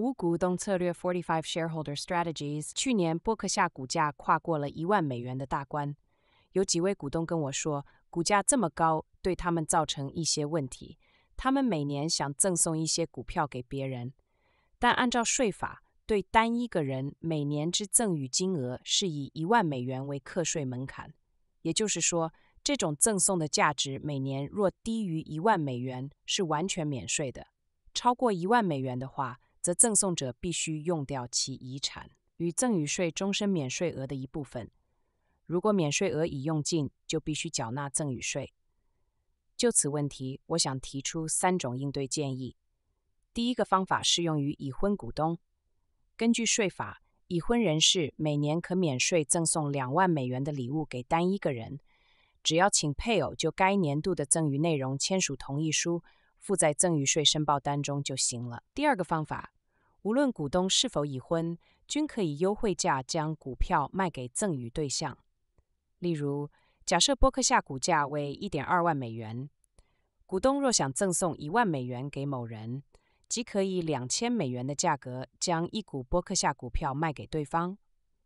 五股东策略 （Forty-five Shareholder Strategies） 去年，波克夏股价跨过了一万美元的大关。有几位股东跟我说，股价这么高对他们造成一些问题。他们每年想赠送一些股票给别人，但按照税法，对单一个人每年之赠与金额是以一万美元为课税门槛。也就是说，这种赠送的价值每年若低于一万美元是完全免税的；超过一万美元的话，则赠送者必须用掉其遗产与赠与税终身免税额的一部分。如果免税额已用尽，就必须缴纳赠与税。就此问题，我想提出三种应对建议。第一个方法适用于已婚股东。根据税法，已婚人士每年可免税赠送两万美元的礼物给单一个人，只要请配偶就该年度的赠与内容签署同意书。附在赠与税申报单中就行了。第二个方法，无论股东是否已婚，均可以优惠价将股票卖给赠与对象。例如，假设波克夏股价为一点二万美元，股东若想赠送一万美元给某人，即可以两千美元的价格将一股波克夏股票卖给对方。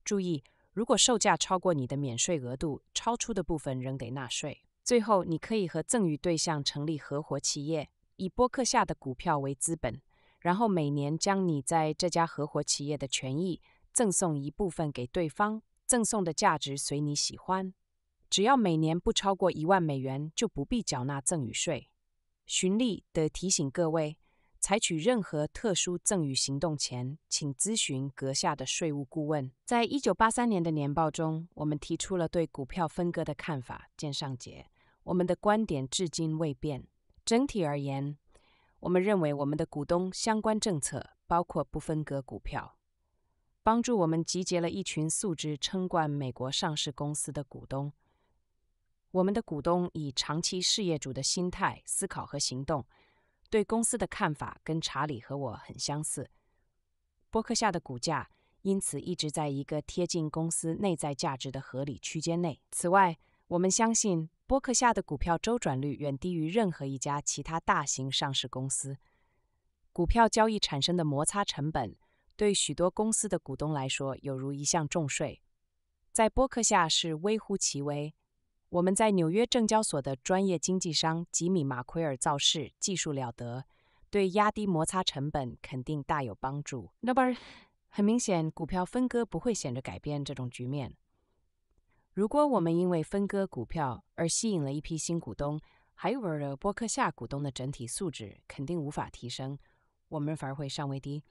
注意，如果售价超过你的免税额度，超出的部分仍得纳税。最后，你可以和赠与对象成立合伙企业。以波克下的股票为资本，然后每年将你在这家合伙企业的权益赠送一部分给对方，赠送的价值随你喜欢，只要每年不超过一万美元，就不必缴纳赠与税。循例得提醒各位，采取任何特殊赠与行动前，请咨询阁下的税务顾问。在一九八三年的年报中，我们提出了对股票分割的看法，见上节，我们的观点至今未变。整体而言，我们认为我们的股东相关政策，包括不分割股票，帮助我们集结了一群素质称冠美国上市公司的股东。我们的股东以长期事业主的心态思考和行动，对公司的看法跟查理和我很相似。博克夏的股价因此一直在一个贴近公司内在价值的合理区间内。此外，我们相信。波克夏的股票周转率远低于任何一家其他大型上市公司。股票交易产生的摩擦成本，对许多公司的股东来说，有如一项重税。在波克夏是微乎其微。我们在纽约证交所的专业经纪商吉米·马奎尔造势技术了得，对压低摩擦成本肯定大有帮助。n m b e r 很明显，股票分割不会显着改变这种局面。如果我们因为分割股票而吸引了一批新股东，还有的波克夏股东的整体素质肯定无法提升，我们反而会上位低。